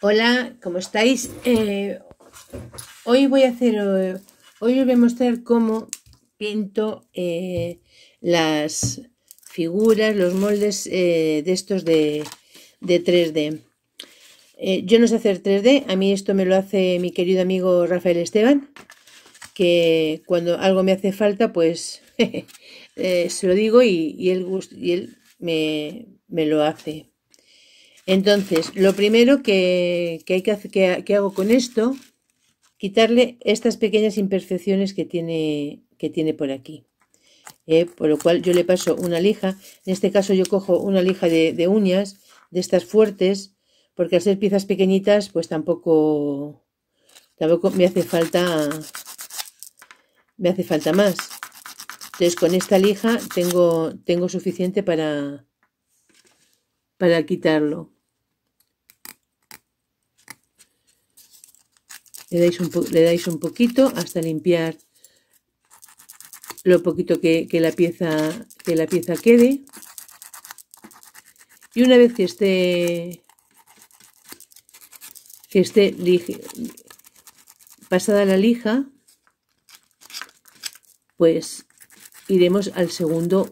Hola, ¿cómo estáis? Eh, hoy voy a hacer, eh, hoy os voy a mostrar cómo pinto eh, las figuras, los moldes de estos de, de 3D. yo no sé hacer 3D, a mí esto me lo hace mi querido amigo Rafael Esteban, que cuando algo me hace falta, pues se lo digo y, él, y él me, me lo hace. Entonces, lo primero que, hago con esto, quitarle estas pequeñas imperfecciones que tiene, que tiene por aquí. Eh, por lo cual yo le paso una lija. En este caso yo cojo una lija de, uñas, de estas fuertes, porque al ser piezas pequeñitas, pues tampoco, tampoco me hace falta me hace falta más. Entonces con esta lija tengo, tengo suficiente para, para quitarlo. le dais un, poquito hasta limpiar lo poquito que, la pieza, que la pieza quede. Y una vez que esté, que esté pasada la lija, pues iremos al segundo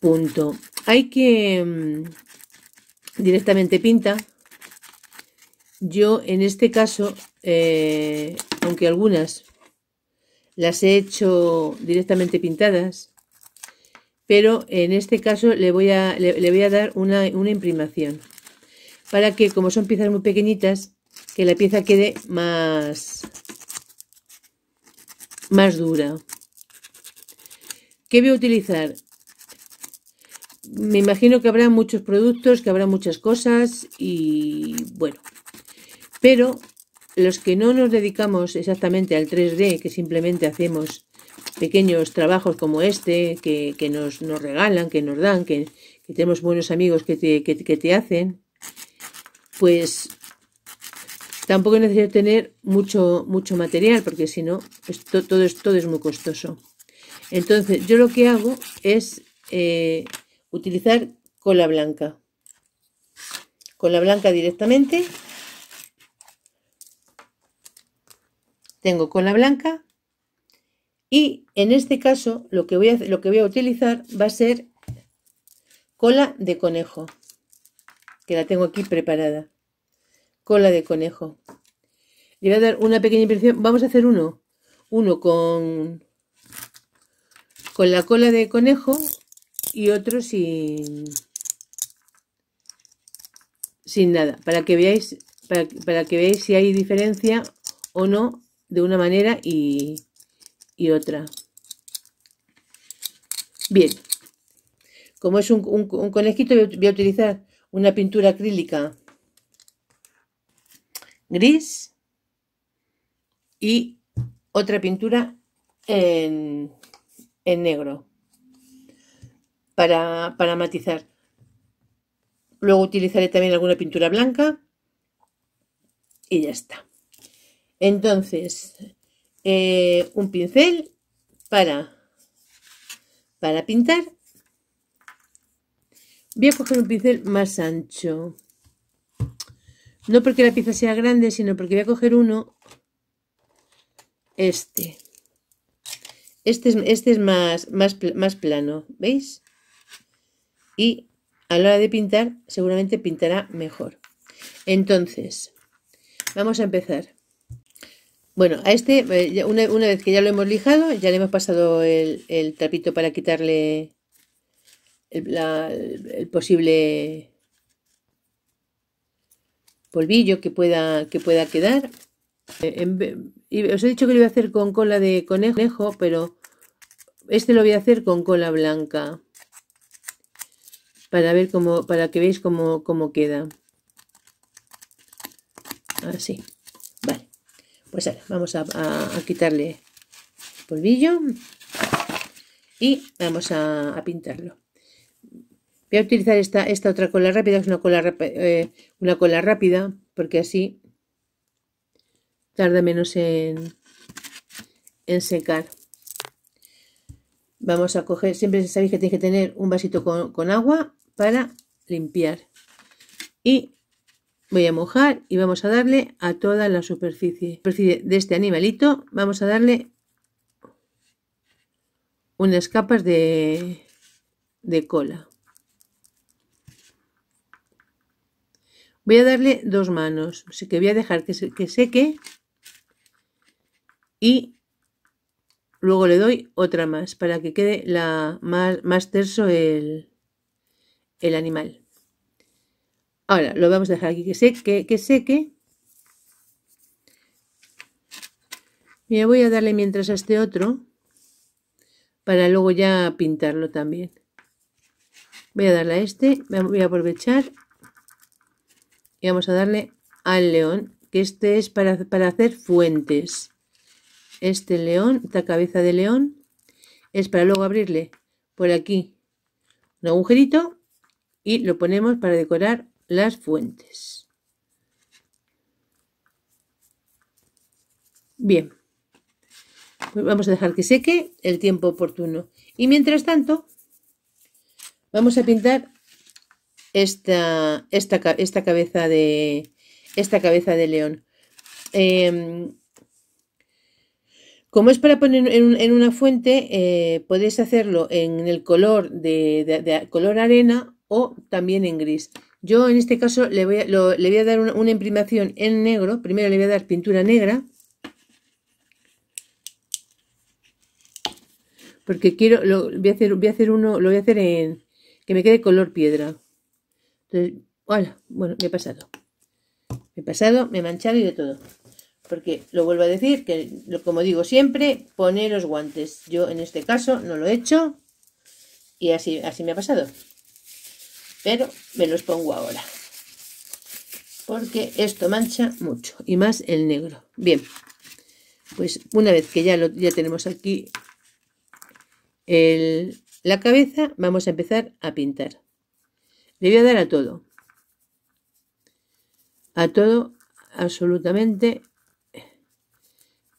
punto. Hay que mm, directamente pinta yo en este caso, eh, aunque algunas las he hecho directamente pintadas, pero en este caso le voy a, dar una, una, imprimación para que como son piezas muy pequeñitas que la pieza quede más más dura ¿qué voy a utilizar? me imagino que habrá muchos productos que habrá muchas cosas y bueno pero los que no nos dedicamos exactamente al 3D, que simplemente hacemos pequeños trabajos como este, que, nos, regalan, que nos dan, que, tenemos buenos amigos que te, hacen, pues tampoco es necesario tener mucho, mucho material, porque si no, todo, es, todo es muy costoso. Entonces, yo lo que hago es eh, utilizar cola blanca. Cola blanca directamente Tengo cola blanca y en este caso lo que voy a, lo que voy a utilizar va a ser cola de conejo, que la tengo aquí preparada. Cola de conejo. Le voy a dar una pequeña impresión. Vamos a hacer uno. Uno con, con la cola de conejo y otro sin, sin nada. Para que veáis, para, para que veáis si hay diferencia o no de una manera y, otra. Bien, como es un, conejito voy a utilizar una pintura acrílica gris y otra pintura en, negro para, matizar. Luego utilizaré también alguna pintura blanca y ya está. Entonces, eh, un pincel para, para pintar. Voy a coger un pincel más ancho. No porque la pieza sea grande, sino porque voy a coger uno, este. Este es, este es más, más, más plano, ¿veis? Y a la hora de pintar, seguramente pintará mejor. Entonces, vamos a empezar. Bueno, a este, eh, una, vez que ya lo hemos lijado, ya le hemos pasado el, el trapito para quitarle el, posible polvillo que pueda, que pueda quedar. Eh, y os he dicho que lo iba a hacer con cola de conejo, pero este lo voy a hacer con cola blanca. Para ver cómo, para que veáis cómo queda. Así. Pues vamos a, quitarle el polvillo y vamos a, pintarlo. Voy a utilizar esta, otra cola rápida, es eh, una cola, rápida, porque así tarda menos en, en secar. Vamos a coger, siempre sabéis que tenéis que tener un vasito con, con agua para limpiar. Y Voy a mojar y vamos a darle a toda la superficie. de este animalito vamos a darle unas capas de, cola. Voy a darle dos manos, así que voy a dejar que, seque y luego le doy otra más para que quede la, más, terso el animal. Ahora lo vamos a dejar aquí que seque, que seque. Y voy a darle mientras a este otro para luego ya pintarlo también. Voy a darle a este, voy a aprovechar y vamos a darle al león, que este es para, para hacer fuentes. Este león, esta cabeza de león, es para luego abrirle por aquí un agujerito y lo ponemos para decorar las fuentes. Bien, pues vamos a dejar que seque el tiempo oportuno. Y mientras tanto, vamos a pintar esta, esta, cabeza de esta cabeza de león. Em, como es para poner en, una fuente, eh, podéis hacerlo en el color de color arena o también en gris. Yo en este caso le voy a, dar una, imprimación en negro. Primero le voy a dar pintura negra. Porque quiero, lo, voy, a hacer, voy a hacer uno, lo voy a hacer en, que me quede color piedra. Entonces, bueno, me he pasado. Me he pasado, me he manchado y de todo. Porque lo vuelvo a decir, que como digo siempre, los guantes. Yo en este caso no lo he hecho y así, así me ha pasado pero me los pongo ahora porque esto mancha mucho y más el negro bien pues una vez que ya, lo, tenemos aquí la cabeza vamos a empezar a pintar le voy a dar a todo a todo absolutamente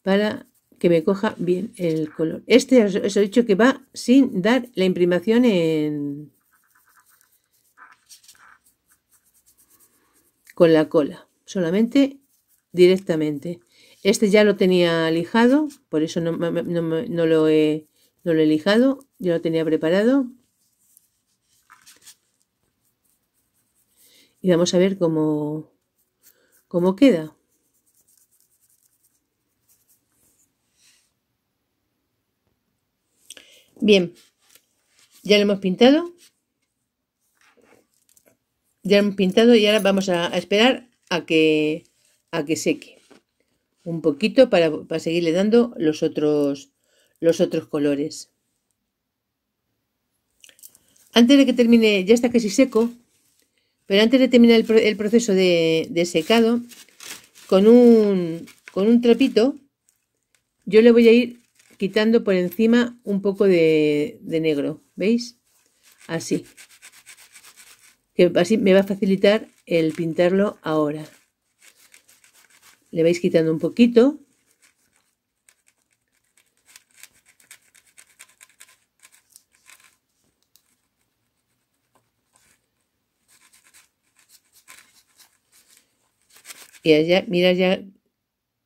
para que me coja bien el color este os he dicho que va sin dar la imprimación en con la cola, solamente directamente. Este ya lo tenía lijado, por eso no, no, lo, he, no lo lijado, ya lo tenía preparado. Y vamos a ver cómo, cómo queda. Bien, ya lo hemos pintado ya han pintado y ahora vamos a, esperar a que, a que seque un poquito para, seguirle dando los otros, los otros colores. Antes de que termine, ya está casi seco, pero antes de terminar el, proceso de, secado, con un, con un trapito, yo le voy a ir quitando por encima un poco de, de negro, ¿veis? Así que así me va a facilitar el pintarlo ahora. Le vais quitando un poquito. Y allá, mira ya,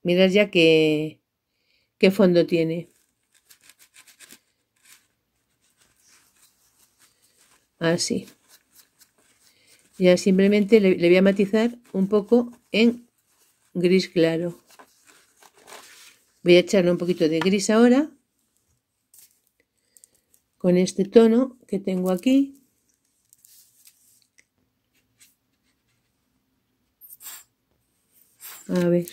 mirad ya qué, qué fondo tiene. Así. Ya simplemente le, voy a matizar un poco en gris claro. Voy a echarle un poquito de gris ahora. Con este tono que tengo aquí. A ver.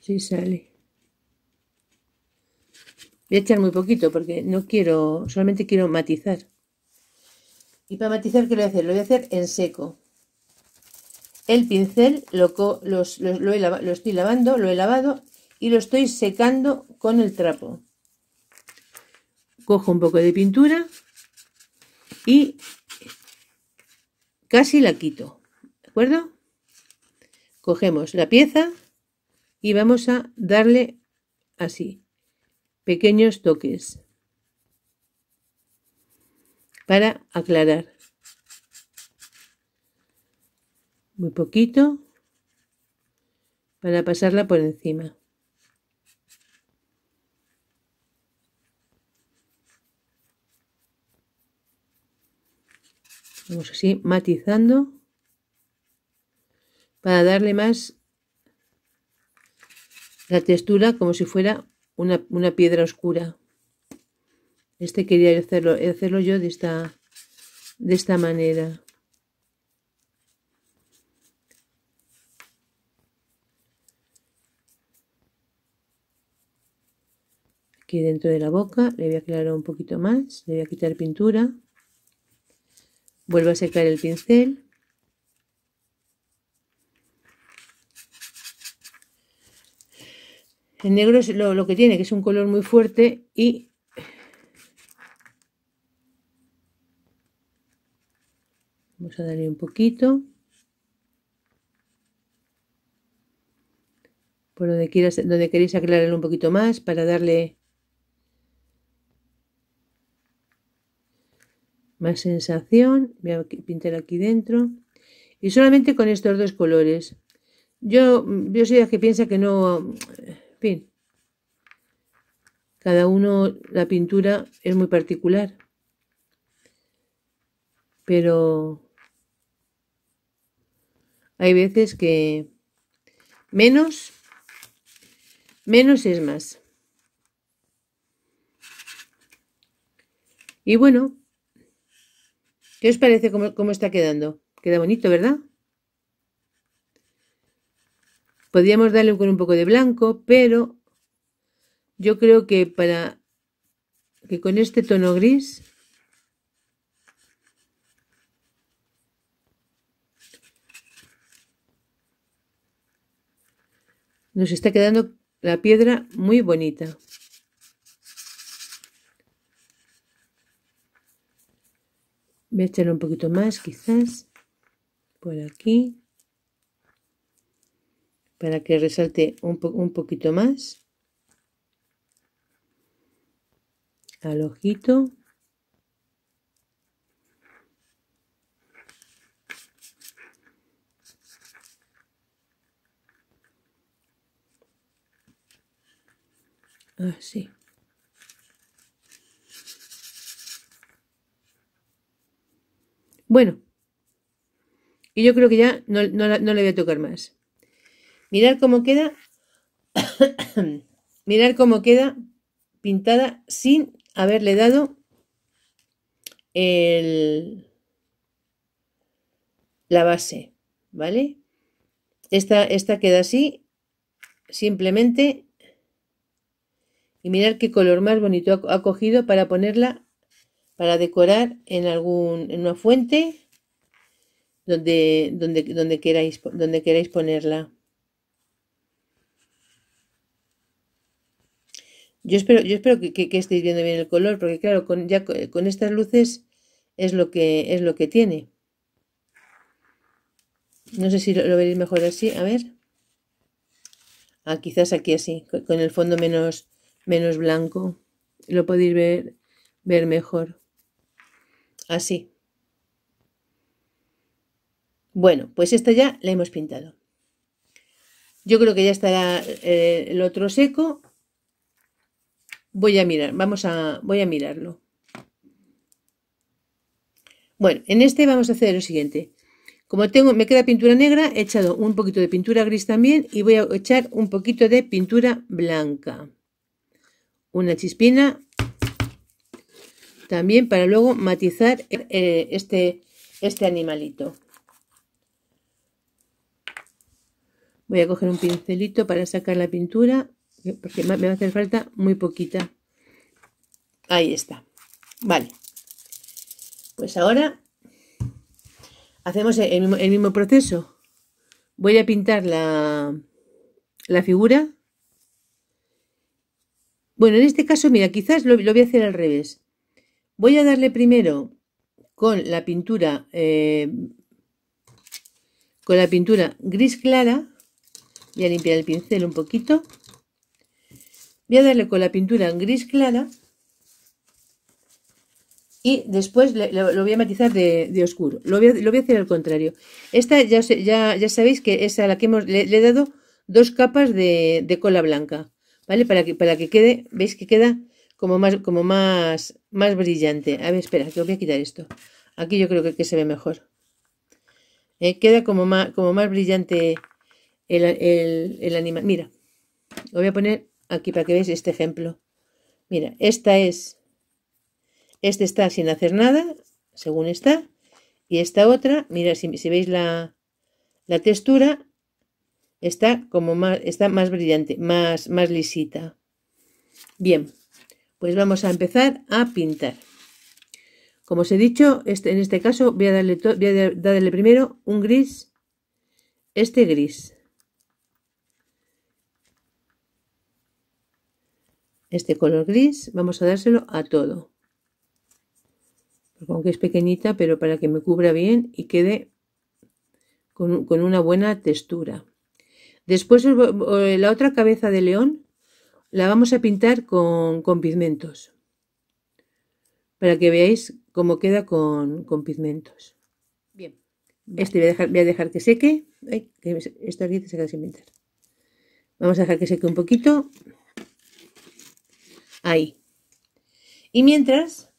Si sale. Voy a echar muy poquito porque no quiero, solamente quiero matizar. Y para matizar, ¿qué lo voy a hacer? Lo voy a hacer en seco. El pincel lo, lo estoy lavando, lo he lavado y lo estoy secando con el trapo. Cojo un poco de pintura y casi la quito. ¿De acuerdo? Cogemos la pieza y vamos a darle así, pequeños toques para aclarar. Muy poquito para pasarla por encima. Vamos así matizando para darle más la textura como si fuera una, una piedra oscura. Este quería hacerlo, hacerlo yo de esta, de esta manera. aquí dentro de la boca, le voy a aclarar un poquito más, le voy a quitar pintura, vuelvo a secar el pincel, el negro es lo que tiene, que es un color muy fuerte y Vamos a darle un poquito. Por donde, quieras, donde queréis aclararlo un poquito más para darle más sensación. Voy a pintar aquí dentro. Y solamente con estos dos colores. Yo, yo soy la que piensa que no... En fin. Cada uno, la pintura es muy particular. Pero hay veces que menos, menos es más. Y bueno, ¿qué os parece cómo, está quedando? Queda bonito, ¿verdad? Podríamos darle con un poco de blanco, pero yo creo que para que con este tono gris Nos está quedando la piedra muy bonita. Voy a echarle un poquito más, quizás, por aquí, para que resalte un, un poquito más al ojito. Ah, sí bueno y yo creo que ya no, le voy a tocar más mirar cómo queda mirar cómo queda pintada sin haberle dado el, la base, ¿vale? esta queda así, simplemente y mirad qué color más bonito ha cogido para ponerla, para decorar en, algún, en una fuente donde, donde, donde, queráis, donde queráis ponerla. Yo espero, yo espero que, estéis viendo bien el color, porque claro, con, ya, con estas luces es lo que, es lo que tiene. No sé si lo, lo veréis mejor así, a ver. Ah, quizás aquí así, con el fondo menos, menos blanco. Lo podéis ver, ver mejor. Así. Bueno, pues esta ya la hemos pintado. Yo creo que ya estará eh, el otro seco. Voy a mirar, vamos a, voy a mirarlo. Bueno, en este vamos a hacer lo siguiente. Como tengo, me queda pintura negra, he echado un poquito de pintura gris también y voy a echar un poquito de pintura blanca una chispina también para luego matizar eh, este, este animalito. Voy a coger un pincelito para sacar la pintura, porque me va a hacer falta muy poquita. Ahí está. Vale. Pues ahora hacemos el mismo, proceso. Voy a pintar la, la figura bueno, en este caso, mira, quizás lo, voy a hacer al revés. Voy a darle primero con la pintura eh, con la pintura gris clara voy a limpiar el pincel un poquito voy a darle con la pintura gris clara y después lo, voy a matizar de, oscuro lo voy, a, hacer al contrario esta ya, ya, ya sabéis que es a la que hemos, le, he dado dos capas de cola blanca ¿vale? Para que, para que quede, ¿veis que queda como más, como más, más brillante? A ver, espera, que voy a quitar esto. Aquí yo creo que, que se ve mejor. Eh, queda como más, como más brillante el, animal. Mira, lo voy a poner aquí para que veáis este ejemplo. Mira, esta es, este está sin hacer nada, según está, y esta otra, mira, si, veis la, la textura, Está como más, está más brillante, más, más lisita. Bien, pues vamos a empezar a pintar. Como os he dicho, este, en este caso voy a, darle voy a darle primero un gris, este gris. Este color gris vamos a dárselo a todo. Aunque es pequeñita, pero para que me cubra bien y quede con una buena textura. Después eh, eh, la otra cabeza de león la vamos a pintar con, pigmentos. Para que veáis cómo queda con, pigmentos. Bien. Este voy a dejar, que seque. esto aquí se queda sin pintar. Vamos a dejar que seque un poquito. Ahí. Y mientras,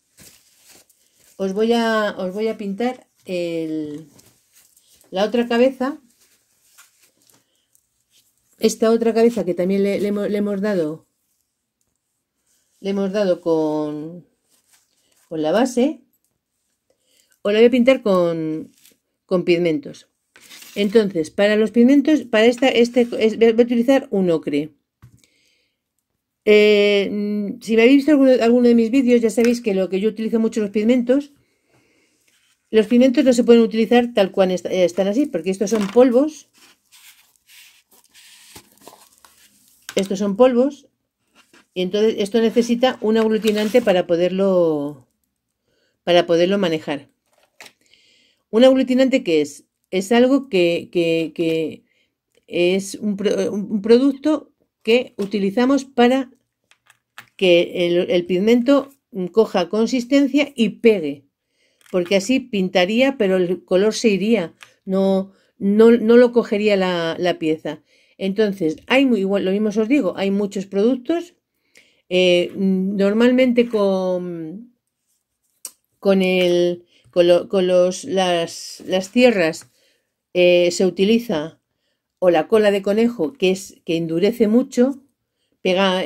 os voy a, os voy a pintar la otra cabeza esta otra cabeza que también le, hemos dado, le hemos dado con, con la base, o la voy a pintar con, con pigmentos. Entonces, para los pigmentos, para esta, este, voy a utilizar un ocre. Eh, si me habéis visto alguno, de mis vídeos, ya sabéis que lo que yo utilizo mucho los pigmentos, los pigmentos no se pueden utilizar tal cual están así, porque estos son polvos estos son polvos y entonces esto necesita un aglutinante para poderlo para poderlo manejar. Un aglutinante que es es algo que, es un, producto que utilizamos para que el, pigmento coja consistencia y pegue, porque así pintaría, pero el color se iría, no, no, lo cogería la pieza. Entonces, hay muy, lo mismo os digo, hay muchos productos. Eh, normalmente con, con, las, tierras eh, se utiliza o la cola de conejo, que es que endurece mucho, pega,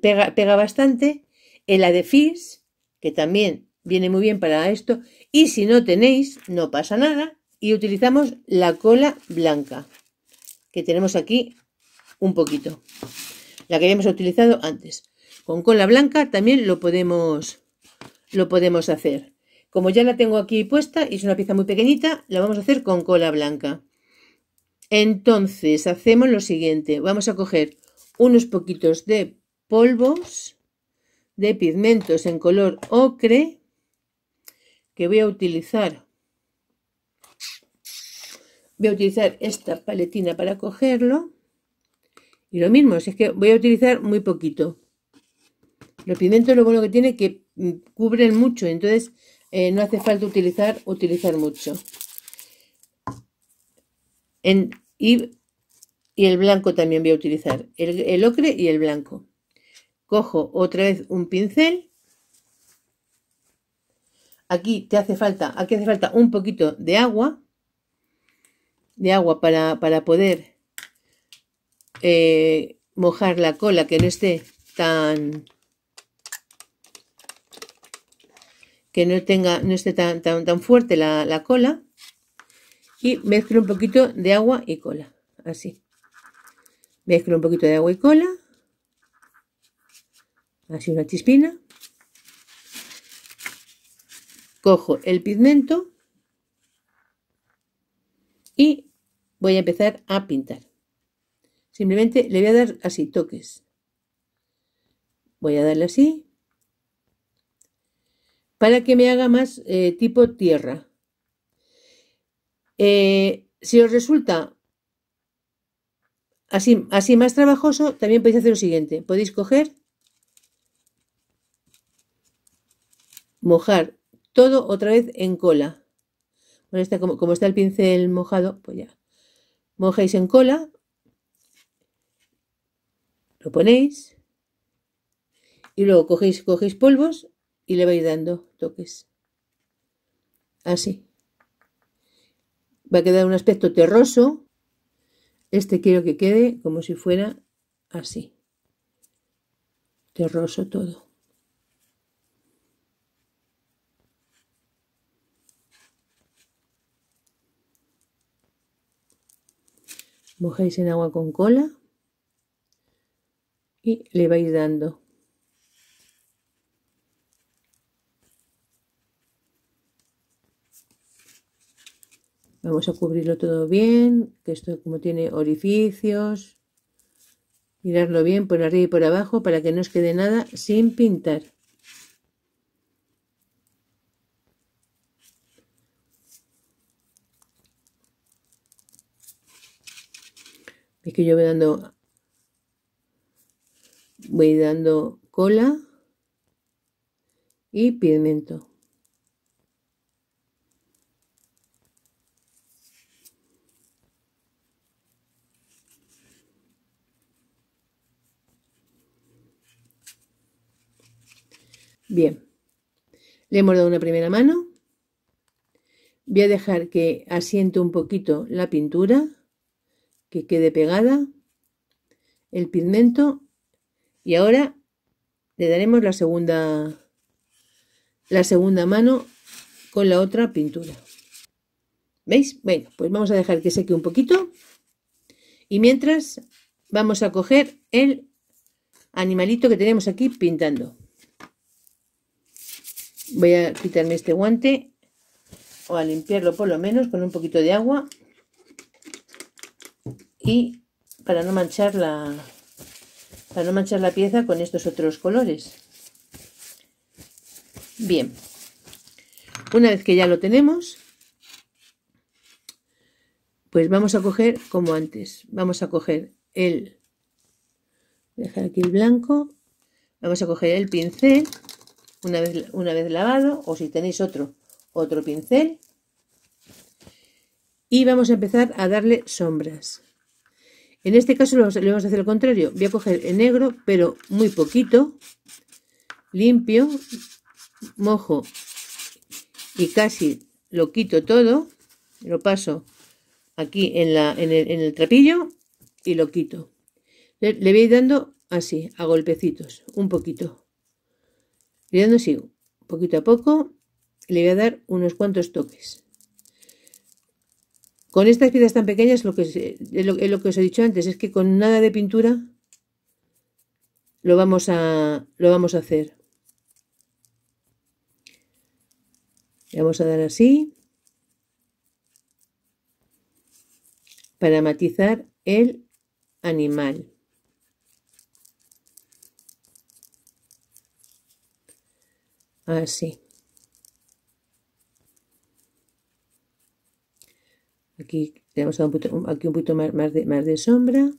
pega, pega bastante, el adefis, que también viene muy bien para esto, y si no tenéis, no pasa nada, y utilizamos la cola blanca que tenemos aquí un poquito. La que habíamos utilizado antes. Con cola blanca también lo podemos, lo podemos hacer. Como ya la tengo aquí puesta y es una pieza muy pequeñita, la vamos a hacer con cola blanca. Entonces hacemos lo siguiente. Vamos a coger unos poquitos de polvos de pigmentos en color ocre que voy a utilizar voy a utilizar esta paletina para cogerlo. Y lo mismo, es que voy a utilizar muy poquito. Los pimientos lo bueno que tiene que mm, cubren mucho, entonces eh, no hace falta utilizar, mucho. y, el blanco también voy a utilizar, el, el ocre y el blanco. Cojo otra vez un pincel aquí te hace falta, aquí hace falta un poquito de agua de agua para, para poder eh, mojar la cola que no esté tan que no tenga no esté tan tan, tan fuerte la, la cola y mezclo un poquito de agua y cola así mezclo un poquito de agua y cola así una chispina cojo el pigmento y voy a empezar a pintar. Simplemente le voy a dar así toques. Voy a darle así. Para que me haga más eh, tipo tierra. Eh, si os resulta así, así más trabajoso, también podéis hacer lo siguiente. Podéis coger, mojar todo otra vez en cola como, está el pincel mojado, pues ya. Mojáis en cola. Lo ponéis. Y luego cogéis, cogéis polvos y le vais dando toques. Así. Va a quedar un aspecto terroso. Este quiero que quede como si fuera así. Terroso todo. mojáis en agua con cola y le vais dando. Vamos a cubrirlo todo bien, que esto como tiene orificios, mirarlo bien por arriba y por abajo para que no os quede nada sin pintar. que yo voy dando voy dando cola y pigmento bien le hemos dado una primera mano voy a dejar que asiente un poquito la pintura que quede pegada el pigmento y ahora le daremos la segunda la segunda mano con la otra pintura veis bueno pues vamos a dejar que seque un poquito y mientras vamos a coger el animalito que tenemos aquí pintando voy a quitarme este guante o a limpiarlo por lo menos con un poquito de agua y para no manchar la para no manchar la pieza con estos otros colores bien una vez que ya lo tenemos pues vamos a coger como antes vamos a coger el dejar aquí el blanco vamos a coger el pincel una vez, una vez lavado o si tenéis otro otro pincel y vamos a empezar a darle sombras en este caso le vamos a hacer lo contrario. Voy a coger el negro, pero muy poquito. Limpio. Mojo. Y casi lo quito todo. Lo paso aquí en, en, el, trapillo y lo quito. Le, voy dando así, a golpecitos. Un poquito. Le dando así, poquito a poco. Le voy a dar unos cuantos toques. Con estas piezas tan pequeñas, lo que, lo, que os he dicho antes, es que con nada de pintura lo vamos a, lo vamos a hacer. Le vamos a dar así para matizar el animal. Así. Aquí le aquí un poquito más, de, sombra.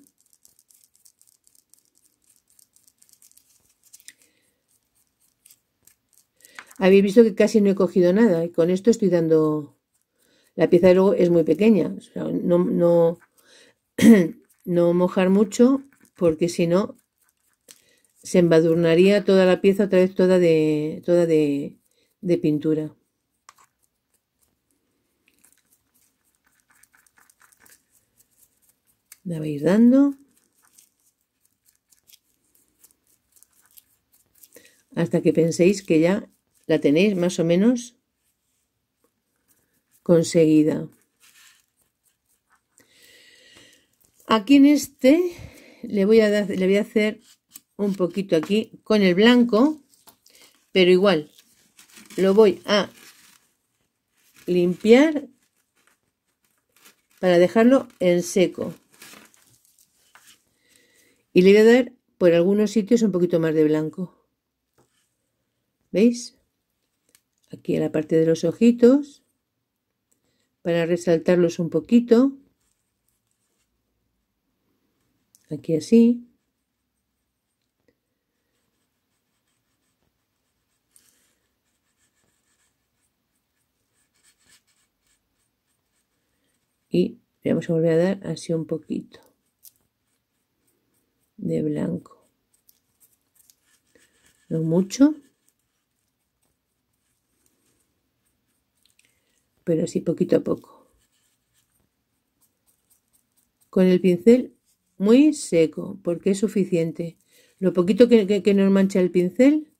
Habéis visto que casi no he cogido nada y con esto estoy dando... La pieza luego es muy pequeña, no, no, mojar mucho porque si no se embadurnaría toda la pieza otra vez toda de, toda de pintura. La vais dando. Hasta que penséis que ya la tenéis más o menos conseguida. Aquí en este le voy a, le voy a hacer un poquito aquí con el blanco, pero igual lo voy a limpiar para dejarlo en seco. Y le voy a dar por algunos sitios un poquito más de blanco. ¿Veis? Aquí a la parte de los ojitos. Para resaltarlos un poquito. Aquí así. Y vamos a volver a dar así un poquito de blanco. No mucho, pero así poquito a poco. Con el pincel muy seco, porque es suficiente. Lo poquito que, nos mancha el pincel,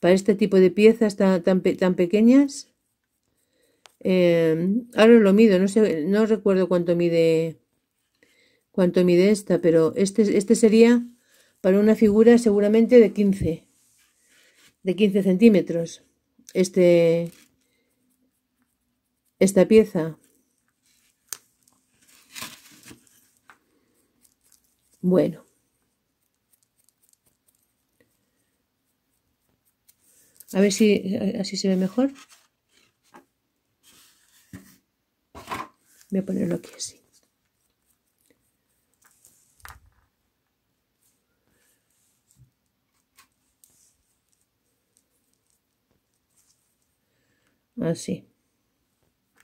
para este tipo de piezas tan, tan, pequeñas, eh, ahora lo mido, no, sé, no recuerdo cuánto mide Cuánto mide esta, pero este, este sería para una figura seguramente de 15, de 15 centímetros. Este, esta pieza. Bueno. A ver si así se ve mejor. Voy a ponerlo aquí así. así ah,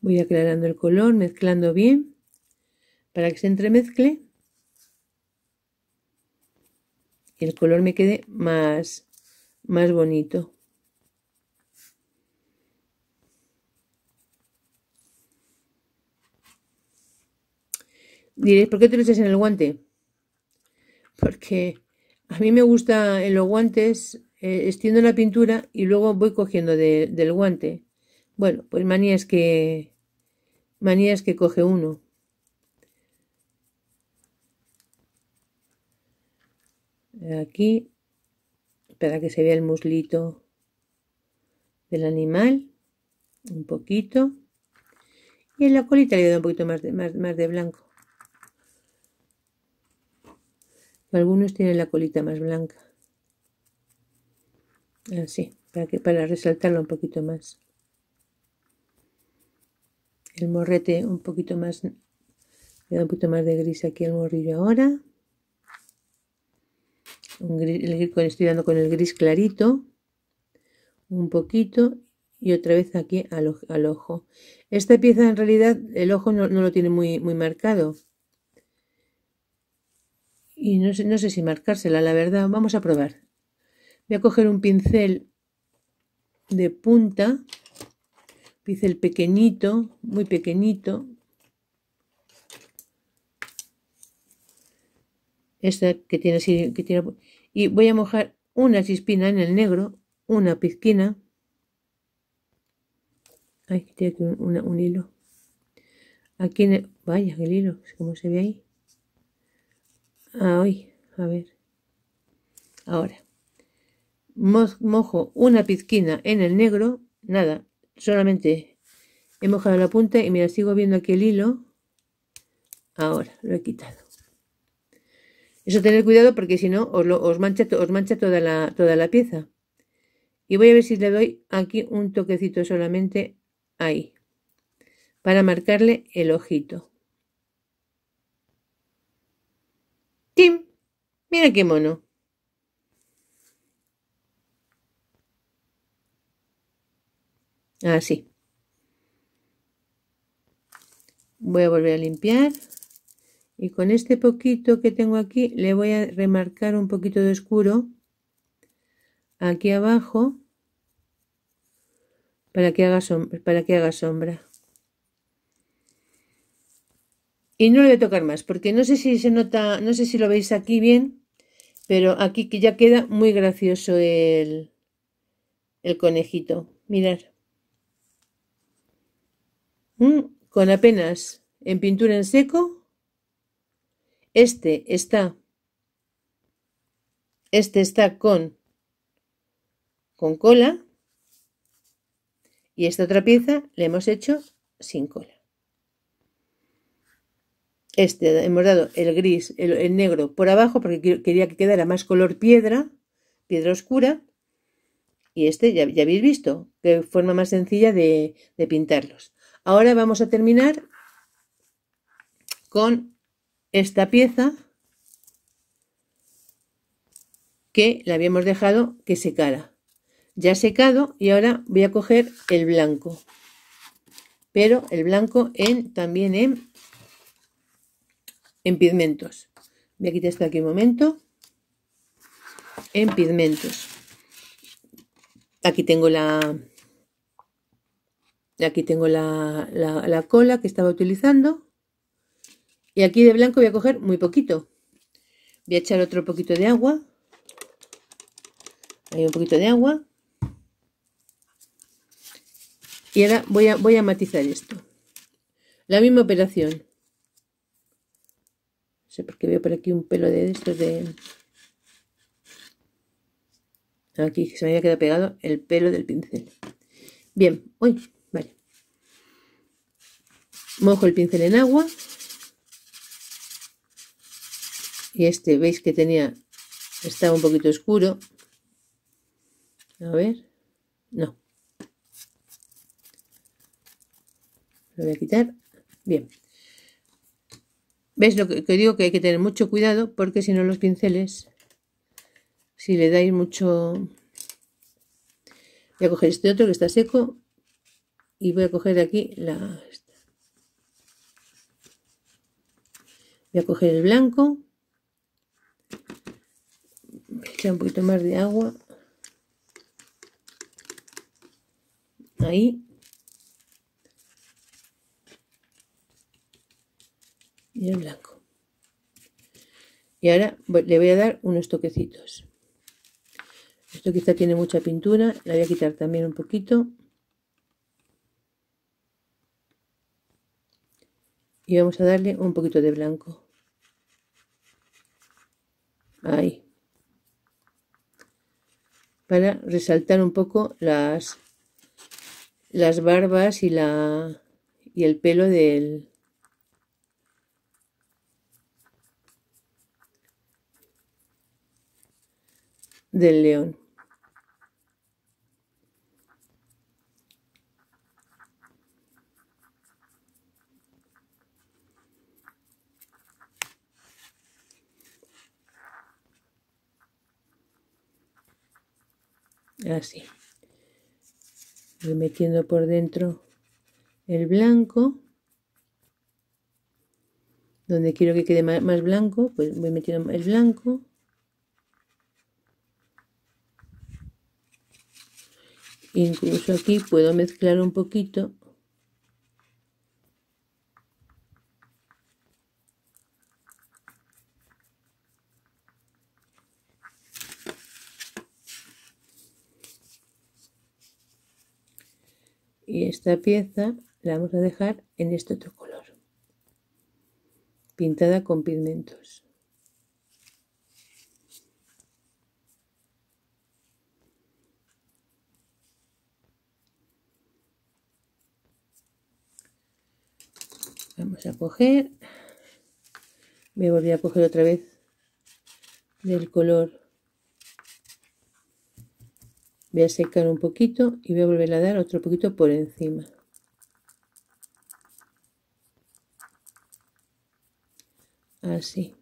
voy aclarando el color mezclando bien para que se entremezcle y el color me quede más más bonito diréis por qué te lo echas en el guante porque a mí me gusta en los guantes, eh, extiendo la pintura y luego voy cogiendo del guante. Bueno, pues manías que, que coge uno. Aquí, para que se vea el muslito del animal, un poquito. Y en la colita le doy un poquito más de, más de blanco. Algunos tienen la colita más blanca. Así, ah, para, que, para resaltarlo un poquito más. El morrete un poquito más, un poquito más de gris aquí el morrillo ahora. Un gris, estoy dando con el gris clarito, un poquito, y otra vez aquí al, ojo. Esta pieza en realidad el ojo no, no lo tiene muy, muy marcado y no sé, no sé si marcársela, la verdad. Vamos a probar. Voy a coger un pincel de punta, pincel pequeñito, muy pequeñito. Esta que tiene así, que Y voy a mojar una chispina en el negro, una pizquina. Ay, tiene aquí un, hilo. Aquí en el... Vaya, el hilo, como se ve ahí. Ay, a ver. Ahora. Mojo una pizquina en el negro. Nada, solamente he mojado la punta y mira, sigo viendo aquí el hilo. Ahora, lo he quitado. Eso tener cuidado porque si no os, mancha, toda, toda la pieza. Y voy a ver si le doy aquí un toquecito solamente ahí. Para marcarle el ojito. Mira qué mono. Así. Ah, voy a volver a limpiar. Y con este poquito que tengo aquí le voy a remarcar un poquito de oscuro aquí abajo para que haga sombra. Para que haga sombra. Y no le voy a tocar más porque no sé si se nota, no sé si lo veis aquí bien. Pero aquí que ya queda muy gracioso el, conejito. Mirar. Mm, con apenas en pintura en seco. Este está. Este está con con cola. Y esta otra pieza la hemos hecho sin cola este, hemos dado el gris, el, negro por abajo porque quería que quedara más color piedra, piedra oscura. Y este ya, habéis visto, que forma más sencilla de, pintarlos. Ahora vamos a terminar con esta pieza que la habíamos dejado que secara. Ya secado y ahora voy a coger el blanco, pero el blanco en, también en en pigmentos. Voy a quitar esto aquí un momento. En pigmentos. Aquí tengo la... Aquí tengo la, la, cola que estaba utilizando. Y aquí de blanco voy a coger muy poquito. Voy a echar otro poquito de agua. Hay un poquito de agua. Y ahora voy a, voy a matizar esto. La misma operación porque veo por aquí un pelo de estos de... Aquí se me había quedado pegado el pelo del pincel. Bien, uy, vale. Mojo el pincel en agua. Y este, veis que tenía, estaba un poquito oscuro. A ver, no. Lo voy a quitar. Bien. ¿Veis lo que, digo? Que hay que tener mucho cuidado porque si no los pinceles, si le dais mucho... Voy a coger este otro que está seco y voy a coger aquí la... Voy a coger el blanco. Voy a un poquito más de agua. Ahí. y el blanco. Y ahora le voy a dar unos toquecitos. Esto quizá tiene mucha pintura, la voy a quitar también un poquito. Y vamos a darle un poquito de blanco. Ahí. Para resaltar un poco las, las barbas y, la, y el pelo del, del león. Así. Voy metiendo por dentro el blanco. Donde quiero que quede más blanco, pues voy metiendo el blanco. Incluso aquí puedo mezclar un poquito. Y esta pieza la vamos a dejar en este otro color, pintada con pigmentos. vamos a coger me voy a coger otra vez del color voy a secar un poquito y voy a volver a dar otro poquito por encima así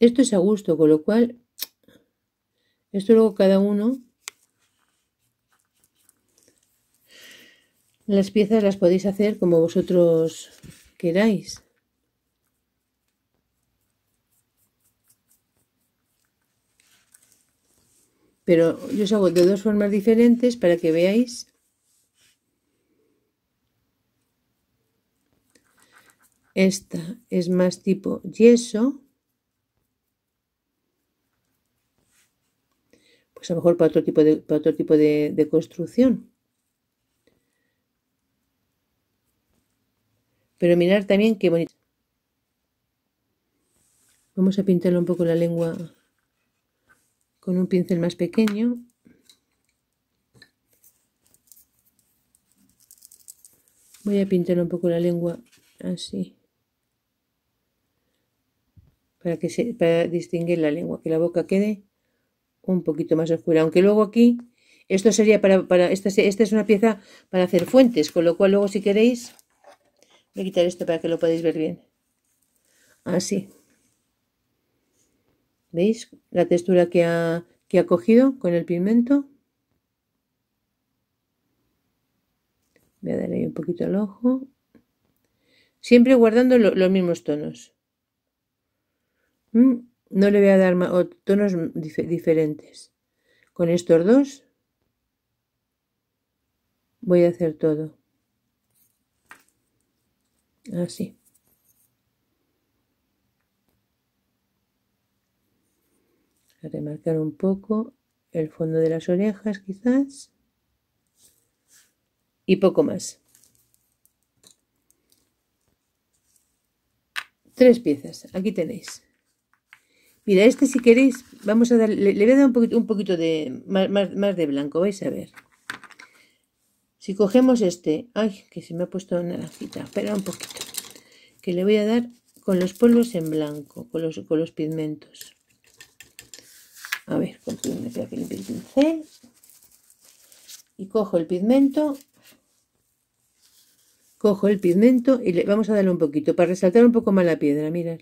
esto es a gusto con lo cual esto luego cada uno Las piezas las podéis hacer como vosotros queráis. Pero yo os hago de dos formas diferentes para que veáis. Esta es más tipo yeso. Pues a lo mejor para otro tipo de, otro tipo de, de construcción. Pero mirar también qué bonito. Vamos a pintarle un poco la lengua con un pincel más pequeño. Voy a pintar un poco la lengua así. Para, que se, para distinguir la lengua, que la boca quede un poquito más oscura. Aunque luego aquí, esto sería para, esta es una pieza para hacer fuentes, con lo cual luego si queréis Voy a quitar esto para que lo podáis ver bien. Así. ¿Veis la textura que ha, que ha cogido con el pigmento? Voy a darle un poquito al ojo. Siempre guardando los mismos tonos. Mm, no le voy a dar más, tonos diferentes. Con estos dos voy a hacer todo así. A remarcar un poco el fondo de las orejas quizás y poco más. Tres piezas, aquí tenéis. Mira, este si queréis, vamos a darle, le voy a dar un poquito, un poquito de más, de blanco, vais a ver. Si cogemos este, ay, que se me ha puesto una cita espera un poquito que le voy a dar con los polvos en blanco, con los, los pigmentos. A ver, con el pincel. Y cojo el pigmento. Cojo el pigmento y le vamos a darle un poquito para resaltar un poco más la piedra, mirad.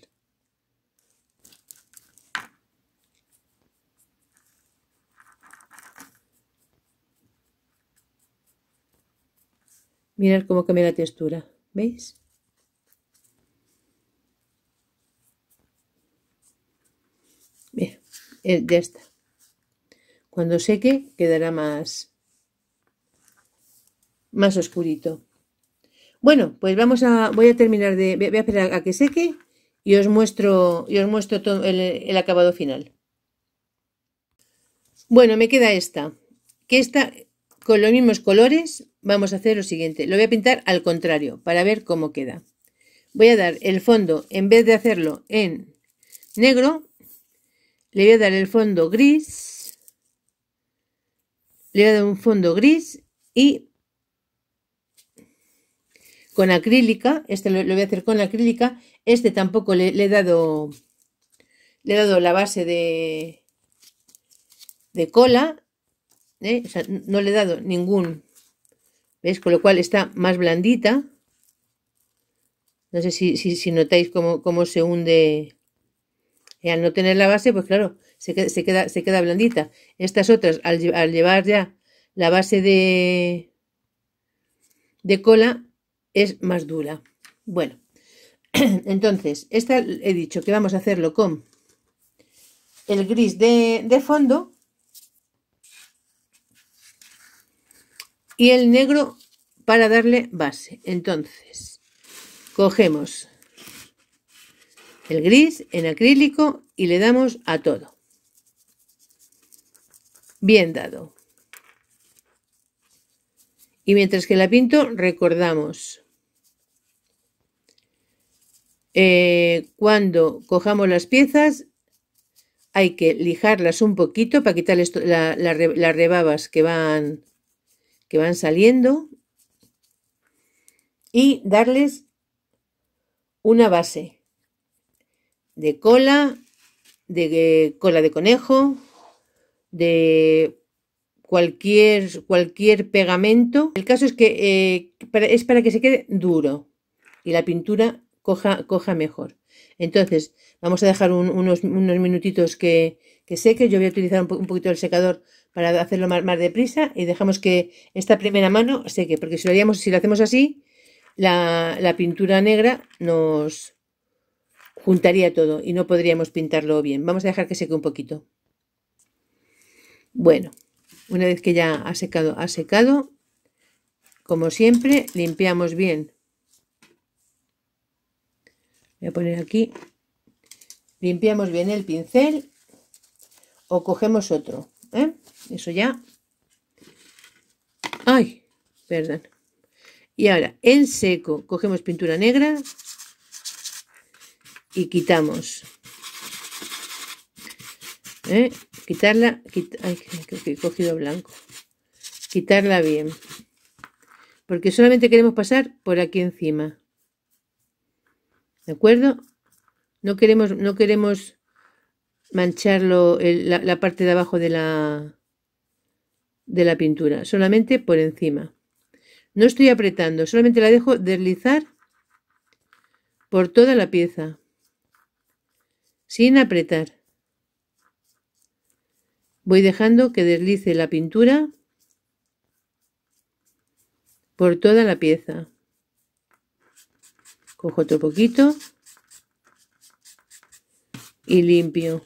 Mirad cómo cambia la textura, ¿veis? Eh, ya está Cuando seque quedará más, más oscurito. Bueno, pues vamos a, voy a terminar de, voy a esperar a que seque y os muestro, y os muestro todo el, acabado final. Bueno, me queda esta, que está con los mismos colores vamos a hacer lo siguiente, lo voy a pintar al contrario para ver cómo queda. Voy a dar el fondo, en vez de hacerlo en negro, le voy a dar el fondo gris. Le voy a dar un fondo gris y con acrílica. Este lo, voy a hacer con acrílica. Este tampoco le, he dado. Le he dado la base de, de cola. ¿eh? no le he dado ningún. ¿Veis? Con lo cual está más blandita. No sé si, si, si notáis cómo, cómo se hunde y al no tener la base, pues claro, se queda, se queda, blandita. Estas otras, al, llevar ya la base de, de cola, es más dura. Bueno, entonces, esta he dicho que vamos a hacerlo con el gris de, de fondo y el negro para darle base. Entonces, cogemos el gris en acrílico y le damos a todo. Bien dado. Y mientras que la pinto, recordamos eh, cuando cojamos las piezas, hay que lijarlas un poquito para quitar las rebabas que van, que van saliendo y darles una base de cola, de eh, cola de conejo, de cualquier, cualquier pegamento. El caso es que eh, es para que se quede duro y la pintura coja, coja mejor. Entonces, vamos a dejar unos, unos, minutitos que, que, seque. Yo voy a utilizar un, poquito el secador para hacerlo más, más, deprisa y dejamos que esta primera mano seque, porque si lo, si lo hacemos así, la, la pintura negra nos, juntaría todo y no podríamos pintarlo bien. Vamos a dejar que seque un poquito. Bueno, una vez que ya ha secado, ha secado, como siempre, limpiamos bien. Voy a poner aquí. Limpiamos bien el pincel o cogemos otro. ¿eh? Eso ya. Ay, perdón. Y ahora, en seco, cogemos pintura negra y quitamos. ¿Eh? Quitarla, que he cogido blanco. Quitarla bien. Porque solamente queremos pasar por aquí encima. ¿De acuerdo? No queremos, no queremos mancharlo la, la, parte de abajo de la, de la pintura, solamente por encima. No estoy apretando, solamente la dejo deslizar por toda la pieza sin apretar. Voy dejando que deslice la pintura por toda la pieza. Cojo otro poquito y limpio.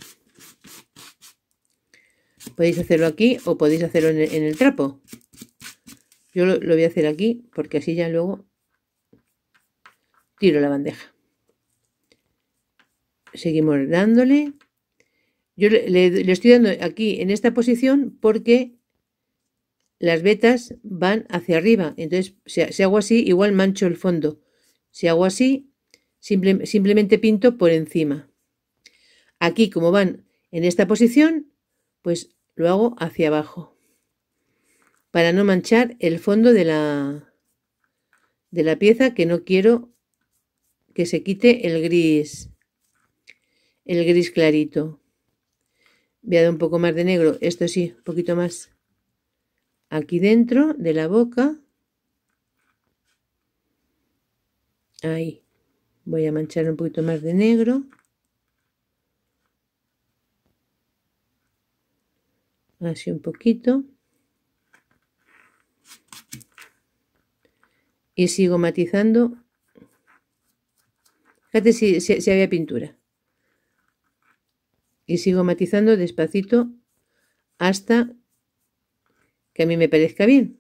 Podéis hacerlo aquí o podéis hacerlo en el, trapo. Yo lo voy a hacer aquí porque así ya luego tiro la bandeja seguimos dándole. Yo le, estoy dando aquí en esta posición porque las vetas van hacia arriba. Entonces, si, hago así, igual mancho el fondo. Si hago así, simplemente pinto por encima. Aquí, como van en esta posición, pues lo hago hacia abajo. Para no manchar el fondo de la, de la pieza que no quiero que se quite el gris el gris clarito. Voy a dar un poco más de negro, esto sí, un poquito más. Aquí dentro de la boca. Ahí. Voy a manchar un poquito más de negro. Así un poquito. Y sigo matizando. Fíjate si, si había pintura y sigo matizando despacito hasta que a mí me parezca bien.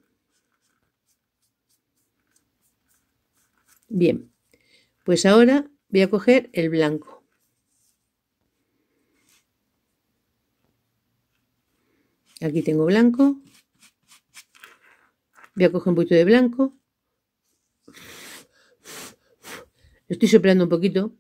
Bien, pues ahora voy a coger el blanco. Aquí tengo blanco. Voy a coger un poquito de blanco. Estoy soplando un poquito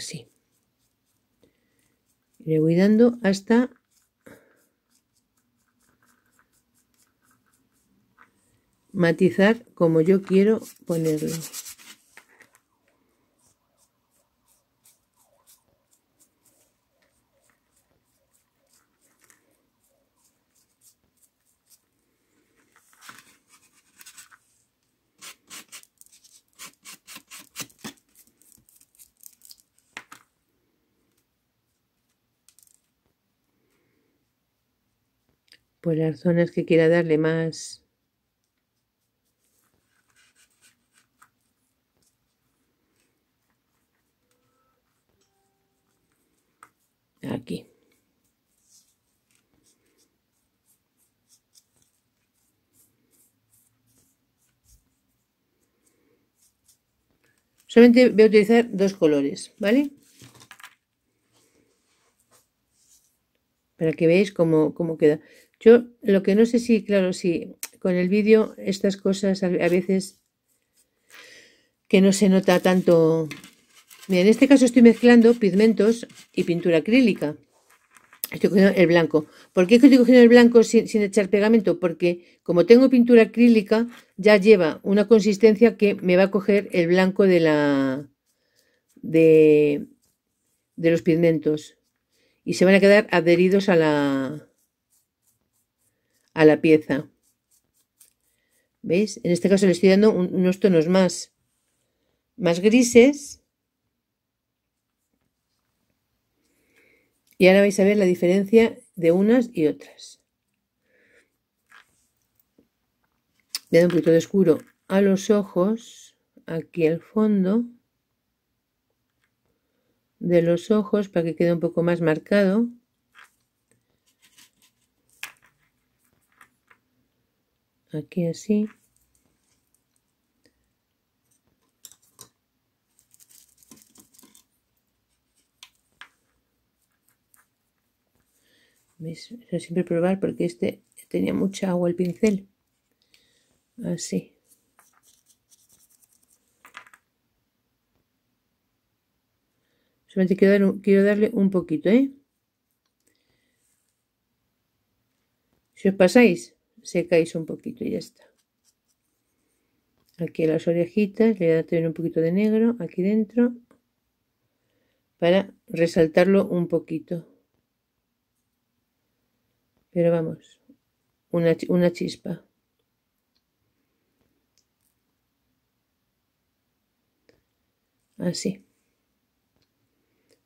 así. Le voy dando hasta matizar como yo quiero ponerlo. por las zonas que quiera darle más aquí solamente voy a utilizar dos colores vale para que veáis cómo, queda. Yo lo que no sé si, claro, si con el vídeo estas cosas a, veces que no se nota tanto. en este caso estoy mezclando pigmentos y pintura acrílica. Estoy cogiendo el blanco. ¿Por qué estoy cogiendo el blanco sin, echar pegamento? Porque como tengo pintura acrílica, ya lleva una consistencia que me va a coger el blanco de la de los pigmentos y se van a quedar adheridos a la, a la pieza. ¿Veis? En este caso le estoy dando unos tonos más, más grises. Y ahora vais a ver la diferencia de unas y otras. Le doy un poquito de oscuro a los ojos, aquí al fondo de los ojos para que quede un poco más marcado. Aquí así. siempre probar porque este tenía mucha agua el pincel. Así. Solamente quiero, quiero darle un poquito, ¿eh? Si os pasáis, secáis un poquito y ya está. Aquí las orejitas le voy a dar también un poquito de negro aquí dentro para resaltarlo un poquito. Pero vamos, una chispa. Así.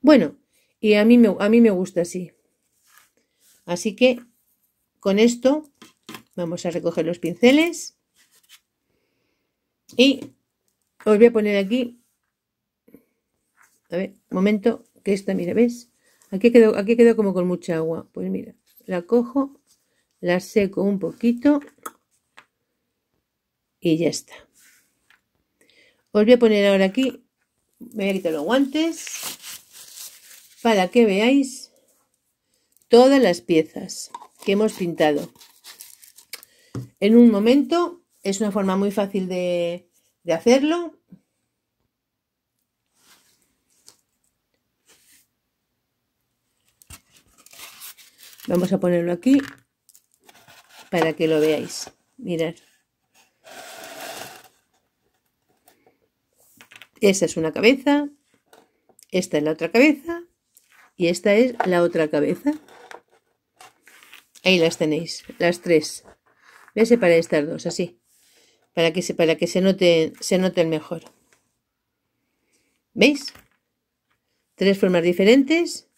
Bueno, y a mí me, a mí me gusta así. Así que con esto vamos a recoger los pinceles y os voy a poner aquí, a ver, momento, que esta, mira, ¿ves? Aquí quedó, aquí quedó como con mucha agua, pues mira, la cojo, la seco un poquito y ya está. Os voy a poner ahora aquí, me voy a quitar los guantes para que veáis todas las piezas que hemos pintado. En un momento, es una forma muy fácil de, hacerlo. Vamos a ponerlo aquí para que lo veáis. Mirad. Esa es una cabeza, esta es la otra cabeza y esta es la otra cabeza. Ahí las tenéis, las tres. Voy para estas dos, así, para que se, para que se, note, se noten mejor. ¿Veis? Tres formas diferentes.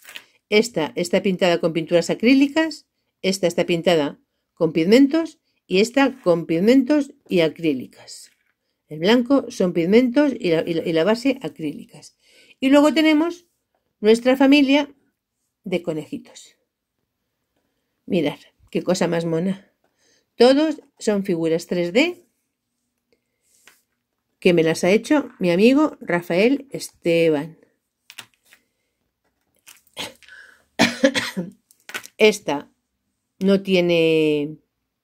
Esta está pintada con pinturas acrílicas, esta está pintada con pigmentos y esta con pigmentos y acrílicas. El blanco son pigmentos y la base acrílicas. Y luego tenemos nuestra familia de conejitos. Mirad, qué cosa más mona. Todos son figuras 3D que me las ha hecho mi amigo Rafael Esteban. Esta no tiene,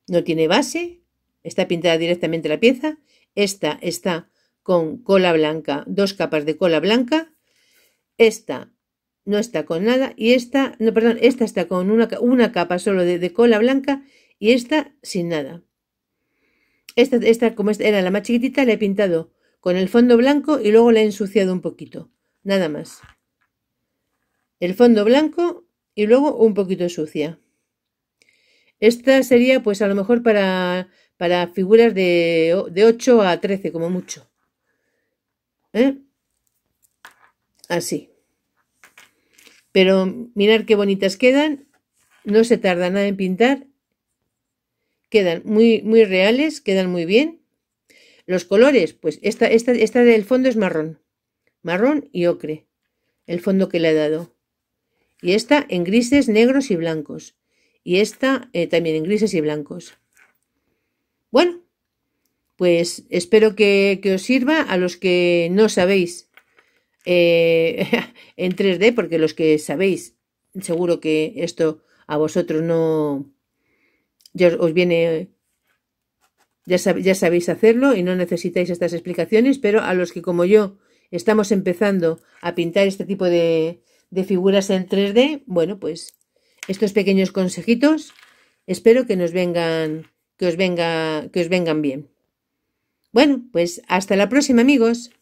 no tiene base, está pintada directamente la pieza. Esta está con cola blanca, dos capas de cola blanca. Esta no está con nada y esta, no, perdón, esta está con una, capa solo de, cola blanca y esta sin nada. Esta, esta, como era la más chiquitita, la he pintado con el fondo blanco y luego la he ensuciado un poquito, nada más. El fondo blanco y luego un poquito sucia. Esta sería pues a lo mejor para, para figuras de, de 8 a 13 como mucho. ¿Eh? Así. Pero mirar qué bonitas quedan, no se tarda nada en pintar. Quedan muy, muy reales, quedan muy bien. Los colores, pues esta, del fondo es marrón, marrón y ocre, el fondo que le ha dado. Y esta en grises, negros y blancos. Y esta eh, también en grises y blancos. Bueno, pues espero que os sirva a los que no sabéis eh, en 3D, porque los que sabéis, seguro que esto a vosotros no os viene, ya, ya sabéis hacerlo y no necesitáis estas explicaciones, pero a los que como yo estamos empezando a pintar este tipo de, de figuras en 3D, bueno, pues estos pequeños consejitos espero que nos vengan, que os venga, que os vengan bien. Bueno, pues hasta la próxima amigos.